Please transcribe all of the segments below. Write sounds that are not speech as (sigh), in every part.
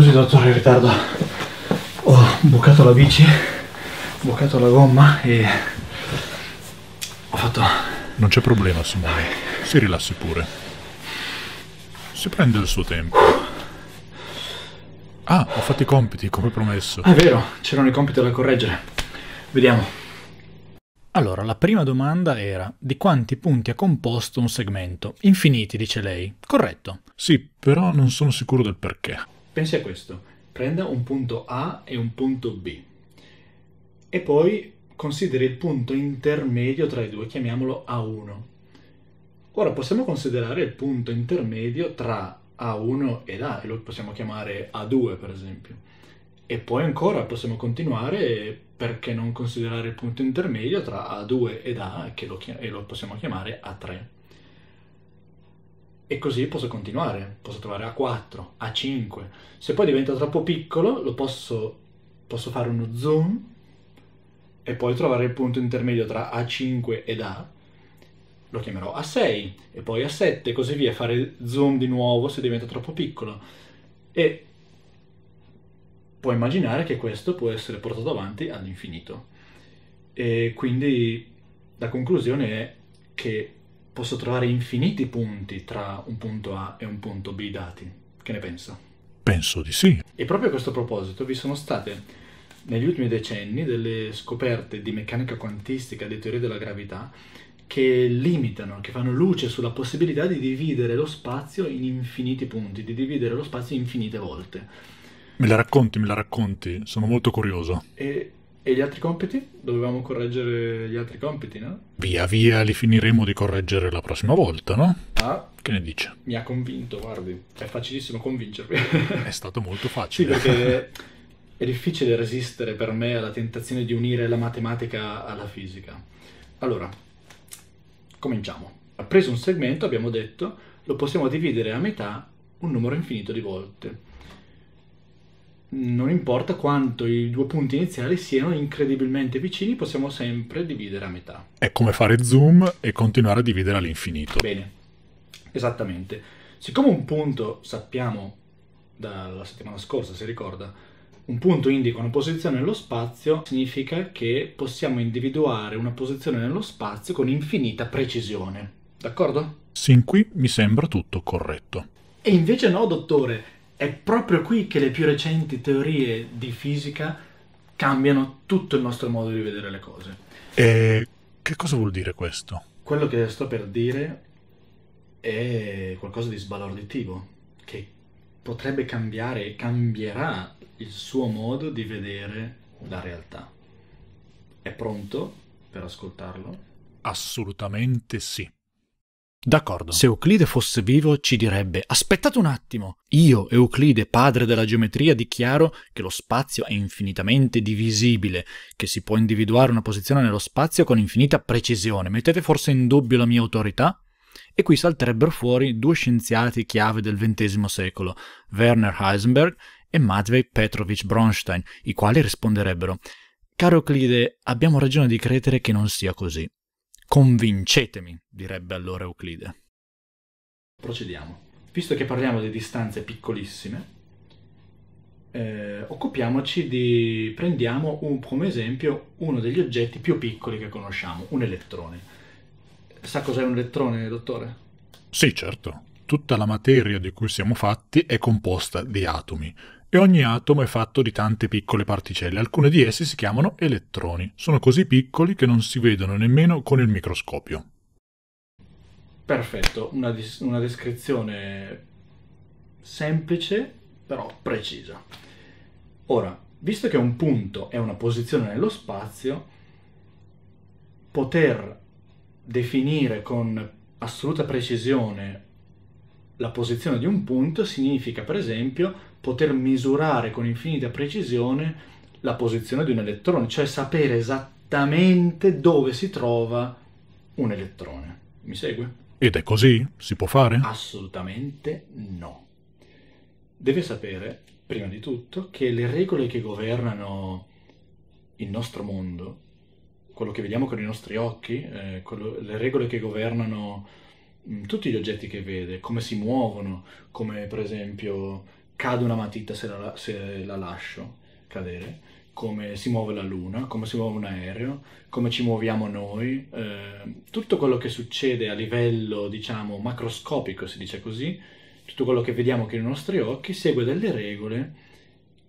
Scusi dottore il ritardo, ho bucato la bici, ho bucato la gomma e ho fatto... Non c'è problema Simone, si rilassi pure. Si prende il suo tempo. Ah, ho fatto i compiti, come promesso. Ah, è vero, c'erano i compiti da correggere. Vediamo. Allora, la prima domanda era di quanti punti ha composto un segmento? Infiniti, dice lei. Corretto. Sì, però non sono sicuro del perché. Pensi a questo, prenda un punto A e un punto B e poi consideri il punto intermedio tra i due, chiamiamolo A1. Ora possiamo considerare il punto intermedio tra A1 ed A, e lo possiamo chiamare A2 per esempio. E poi ancora possiamo continuare, perché non considerare il punto intermedio tra A2 ed A, che lo, e lo possiamo chiamare A3. E così posso continuare, posso trovare A4, A5. Se poi diventa troppo piccolo, lo posso, posso fare uno zoom e poi trovare il punto intermedio tra A5 ed A, lo chiamerò A6 e poi A7 e così via, fare zoom di nuovo se diventa troppo piccolo. E puoi immaginare che questo può essere portato avanti all'infinito. E quindi la conclusione è che posso trovare infiniti punti tra un punto A e un punto B dati. Che ne pensa? Penso di sì. E proprio a questo proposito vi sono state negli ultimi decenni delle scoperte di meccanica quantistica, di teoria della gravità, che limitano, che fanno luce sulla possibilità di dividere lo spazio in infiniti punti, di dividere lo spazio infinite volte. Me la racconti, me la racconti, sono molto curioso. E e gli altri compiti? Dovevamo correggere gli altri compiti, no? Via via li finiremo di correggere la prossima volta, no? Ah. Che ne dice? Mi ha convinto, guardi. È facilissimo convincervi. (laughs) È stato molto facile. sì, perché è difficile resistere per me alla tentazione di unire la matematica alla fisica. Allora, cominciamo. Ha preso un segmento, abbiamo detto, lo possiamo dividere a metà un numero infinito di volte non importa quanto i due punti iniziali siano incredibilmente vicini, possiamo sempre dividere a metà. È come fare zoom e continuare a dividere all'infinito. Bene, esattamente. Siccome un punto, sappiamo dalla settimana scorsa, si ricorda, un punto indica una posizione nello spazio, significa che possiamo individuare una posizione nello spazio con infinita precisione. D'accordo? Sin qui mi sembra tutto corretto. E invece no, dottore, è proprio qui che le più recenti teorie di fisica cambiano tutto il nostro modo di vedere le cose. E che cosa vuol dire questo? Quello che sto per dire è qualcosa di sbalorditivo, che potrebbe cambiare e cambierà il suo modo di vedere la realtà. È pronto per ascoltarlo? Assolutamente sì. D'accordo. Se Euclide fosse vivo ci direbbe aspettate un attimo. Io, Euclide, padre della geometria, dichiaro che lo spazio è infinitamente divisibile, che si può individuare una posizione nello spazio con infinita precisione. Mettete forse in dubbio la mia autorità? E qui salterebbero fuori due scienziati chiave del XX secolo, Werner Heisenberg e Matvei Petrovich Bronstein, i quali risponderebbero Caro Euclide, abbiamo ragione di credere che non sia così. Convincetemi, direbbe allora Euclide. Procediamo. Visto che parliamo di distanze piccolissime, eh, occupiamoci di prendiamo un, come esempio uno degli oggetti più piccoli che conosciamo, un elettrone. Sa cos'è un elettrone, dottore? Sì, certo. Tutta la materia di cui siamo fatti è composta di atomi, e ogni atomo è fatto di tante piccole particelle, alcune di esse si chiamano elettroni, sono così piccoli che non si vedono nemmeno con il microscopio. Perfetto, una, dis- una descrizione semplice però precisa. Ora, visto che un punto è una posizione nello spazio, poter definire con assoluta precisione la posizione di un punto significa, per esempio, poter misurare con infinita precisione la posizione di un elettrone, cioè sapere esattamente dove si trova un elettrone. Mi segue? Ed è così? Si può fare? Assolutamente no. Deve sapere, prima di tutto, che le regole che governano il nostro mondo, quello che vediamo con i nostri occhi, eh, quello, le regole che governano tutti gli oggetti che vede, come si muovono, come per esempio cade una matita se la, se la lascio cadere, come si muove la luna, come si muove un aereo, come ci muoviamo noi, eh, tutto quello che succede a livello, diciamo, macroscopico, si dice così, tutto quello che vediamo con i nostri occhi segue delle regole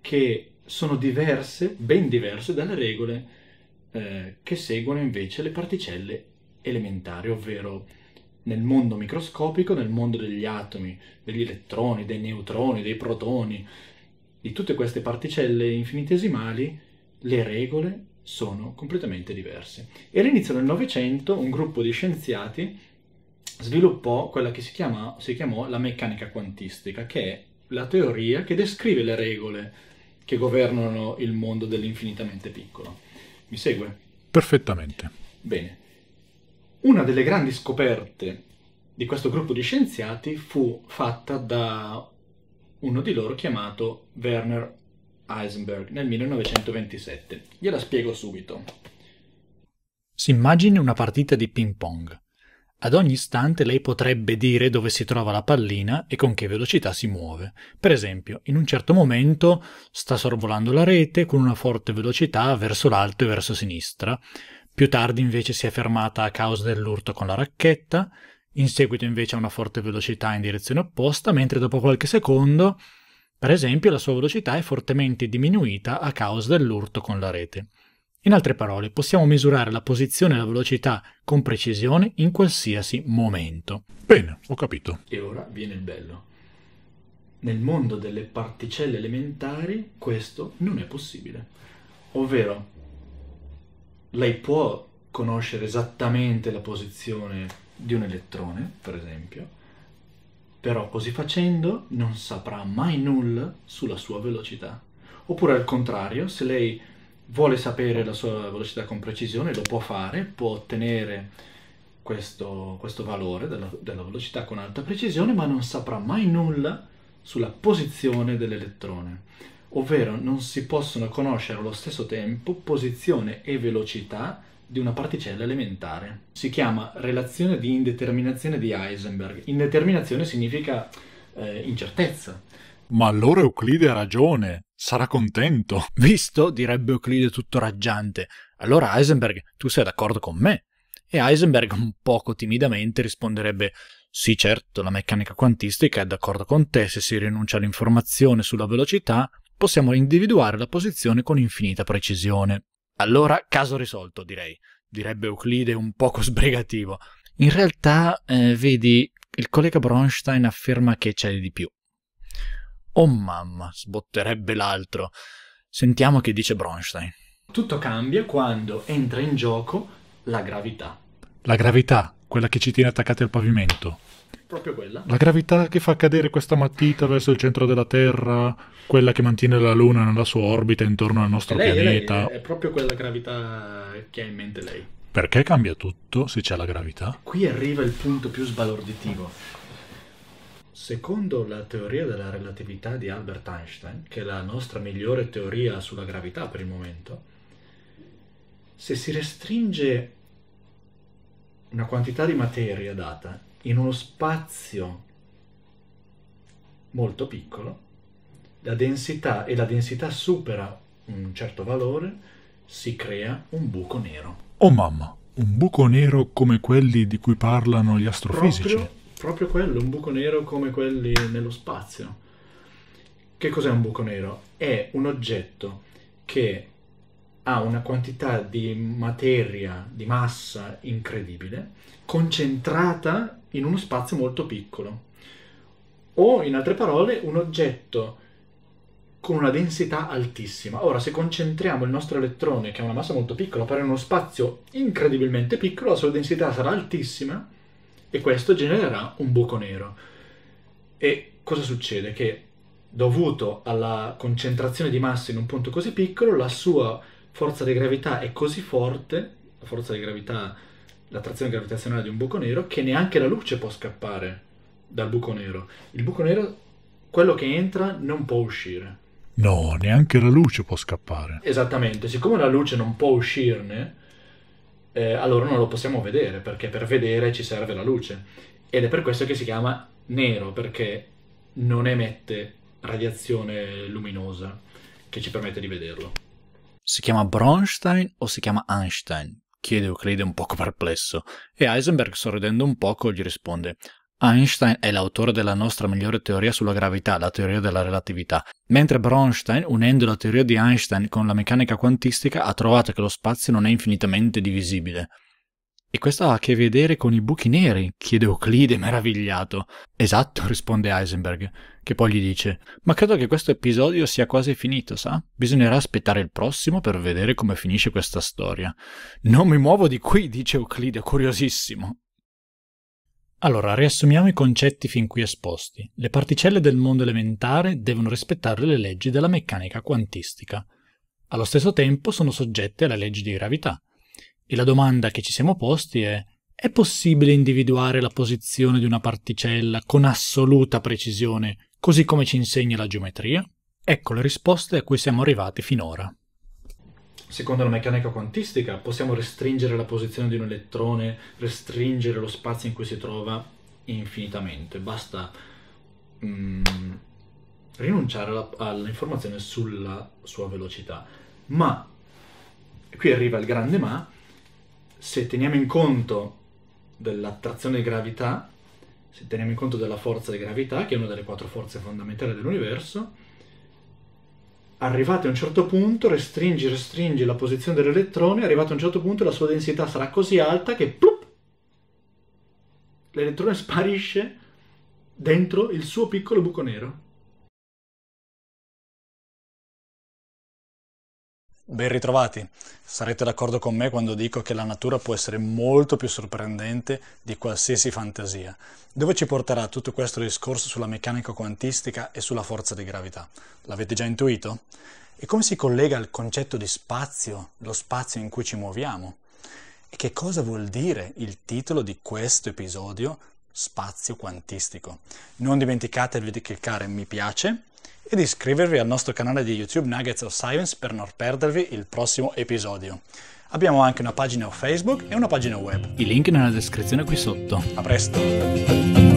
che sono diverse, ben diverse dalle regole eh, che seguono invece le particelle elementari, ovvero nel mondo microscopico, nel mondo degli atomi, degli elettroni, dei neutroni, dei protoni, di tutte queste particelle infinitesimali, le regole sono completamente diverse. E all'inizio del Novecento un gruppo di scienziati sviluppò quella che si, chiama, si chiamò la meccanica quantistica, che è la teoria che descrive le regole che governano il mondo dell'infinitamente piccolo. Mi segue? Perfettamente. Bene. Una delle grandi scoperte di questo gruppo di scienziati fu fatta da uno di loro chiamato Werner Heisenberg nel 1927. Gliela spiego subito. Si immagini una partita di ping pong. Ad ogni istante lei potrebbe dire dove si trova la pallina e con che velocità si muove. Per esempio, in un certo momento sta sorvolando la rete con una forte velocità verso l'alto e verso sinistra. Più tardi invece si è fermata a causa dell'urto con la racchetta, in seguito invece a una forte velocità in direzione opposta, mentre dopo qualche secondo, per esempio, la sua velocità è fortemente diminuita a causa dell'urto con la rete. In altre parole, possiamo misurare la posizione e la velocità con precisione in qualsiasi momento. Bene, ho capito. E ora viene il bello. Nel mondo delle particelle elementari questo non è possibile. Ovvero, lei può conoscere esattamente la posizione di un elettrone, per esempio, però così facendo non saprà mai nulla sulla sua velocità. Oppure al contrario, se lei vuole sapere la sua velocità con precisione, lo può fare, può ottenere questo, questo valore della, della velocità con alta precisione, ma non saprà mai nulla sulla posizione dell'elettrone ovvero non si possono conoscere allo stesso tempo posizione e velocità di una particella elementare. Si chiama relazione di indeterminazione di Heisenberg. Indeterminazione significa eh, incertezza. Ma allora Euclide ha ragione, sarà contento. (laughs) Visto, direbbe Euclide tutto raggiante. Allora Heisenberg, tu sei d'accordo con me? E Heisenberg un poco timidamente risponderebbe Sì certo, la meccanica quantistica è d'accordo con te se si rinuncia all'informazione sulla velocità possiamo individuare la posizione con infinita precisione. Allora, caso risolto, direi. Direbbe Euclide un poco (laughs) sbrigativo. In realtà, eh, vedi, il collega Bronstein afferma che c'è di più. Oh mamma, sbotterebbe l'altro. Sentiamo che dice Bronstein. Tutto cambia quando entra in gioco la gravità. La gravità, quella che ci tiene attaccati al pavimento proprio quella. La gravità che fa cadere questa matita verso il centro della Terra, quella che mantiene la Luna nella sua orbita intorno al nostro lei, pianeta. Lei, è proprio quella gravità che ha in mente lei. Perché cambia tutto se c'è la gravità? Qui arriva il punto più sbalorditivo. Secondo la teoria della relatività di Albert Einstein, che è la nostra migliore teoria sulla gravità per il momento, se si restringe una quantità di materia data in uno spazio molto piccolo, la densità e la densità supera un certo valore, si crea un buco nero. Oh mamma, un buco nero come quelli di cui parlano gli astrofisici. Proprio, proprio quello, un buco nero come quelli nello spazio. Che cos'è un buco nero? È un oggetto che ha una quantità di materia, di massa incredibile, concentrata in uno spazio molto piccolo. O, in altre parole, un oggetto con una densità altissima. Ora, se concentriamo il nostro elettrone, che ha una massa molto piccola, però in uno spazio incredibilmente piccolo, la sua densità sarà altissima e questo genererà un buco nero. E cosa succede? Che dovuto alla concentrazione di massa in un punto così piccolo, la sua forza di gravità è così forte, la forza di gravità, l'attrazione gravitazionale di un buco nero, che neanche la luce può scappare dal buco nero. Il buco nero, quello che entra, non può uscire. No, neanche la luce può scappare. Esattamente, siccome la luce non può uscirne, eh, allora non lo possiamo vedere, perché per vedere ci serve la luce. Ed è per questo che si chiama nero, perché non emette radiazione luminosa che ci permette di vederlo. Si chiama Bronstein o si chiama Einstein? chiede Euclide un poco perplesso, e Heisenberg, sorridendo un poco, gli risponde Einstein è l'autore della nostra migliore teoria sulla gravità, la teoria della relatività, mentre Bronstein, unendo la teoria di Einstein con la meccanica quantistica, ha trovato che lo spazio non è infinitamente divisibile. E questo ha a che vedere con i buchi neri? chiede Euclide meravigliato. Esatto, risponde Heisenberg, che poi gli dice: Ma credo che questo episodio sia quasi finito, sa? Bisognerà aspettare il prossimo per vedere come finisce questa storia. Non mi muovo di qui, dice Euclide, curiosissimo. Allora, riassumiamo i concetti fin qui esposti. Le particelle del mondo elementare devono rispettare le leggi della meccanica quantistica. Allo stesso tempo sono soggette alle leggi di gravità e la domanda che ci siamo posti è è possibile individuare la posizione di una particella con assoluta precisione, così come ci insegna la geometria? Ecco le risposte a cui siamo arrivati finora. Secondo la meccanica quantistica possiamo restringere la posizione di un elettrone, restringere lo spazio in cui si trova infinitamente, basta mm, rinunciare all'informazione sulla sua velocità. Ma, qui arriva il grande ma, se teniamo in conto dell'attrazione di gravità, se teniamo in conto della forza di gravità, che è una delle quattro forze fondamentali dell'universo, arrivati a un certo punto, restringi, restringi la posizione dell'elettrone, arrivati a un certo punto la sua densità sarà così alta che plup, l'elettrone sparisce dentro il suo piccolo buco nero. Ben ritrovati. Sarete d'accordo con me quando dico che la natura può essere molto più sorprendente di qualsiasi fantasia. Dove ci porterà tutto questo discorso sulla meccanica quantistica e sulla forza di gravità? L'avete già intuito? E come si collega al concetto di spazio, lo spazio in cui ci muoviamo? E che cosa vuol dire il titolo di questo episodio, spazio quantistico? Non dimenticatevi di cliccare mi piace ed iscrivervi al nostro canale di YouTube Nuggets of Science per non perdervi il prossimo episodio. Abbiamo anche una pagina Facebook e una pagina web. I link nella descrizione qui sotto. A presto!